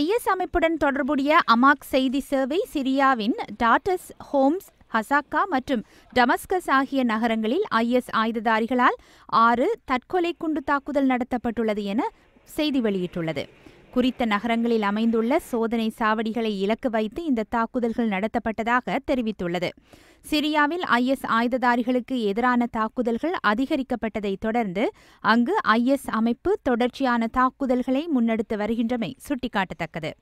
IS அமைப்புடன் தொடர்புடைய amok செய்தி சேவை சிரியாவின் டாட்டஸ் ஹோம்ஸ் ஹசாக்கா மற்றும் டமஸ்கஸ் ஆகிய நகரங்களில் ஐஎஸ் ஆயுததாரிகளால் ஆறு தற்கொலை குண்டு தாக்குதல் நடத்தப்பட்டுள்ளது என செய்தி வெளியிட்டுள்ளது குறித்த நகரங்களில் அமைந்துள்ள சோதனை சாவடிகளை இலக்கு வைத்து இந்த தாக்குதல்கள் நடத்தப்பட்டதாக தெரிவித்துள்ளது சிரியாவில் ஐ எஸ் ஆயுததாரிகளுக்கு எதிரான தாக்குதல்கள் அதிகரிக்கப்பட்டதை தொடர்ந்து அங்கு ஐ எஸ் அமைப்பு தொடர்ச்சியான தாக்குதல்களை முன்னெடுத்து வருகின்றமை சுட்டிக்காட்டத்தக்கது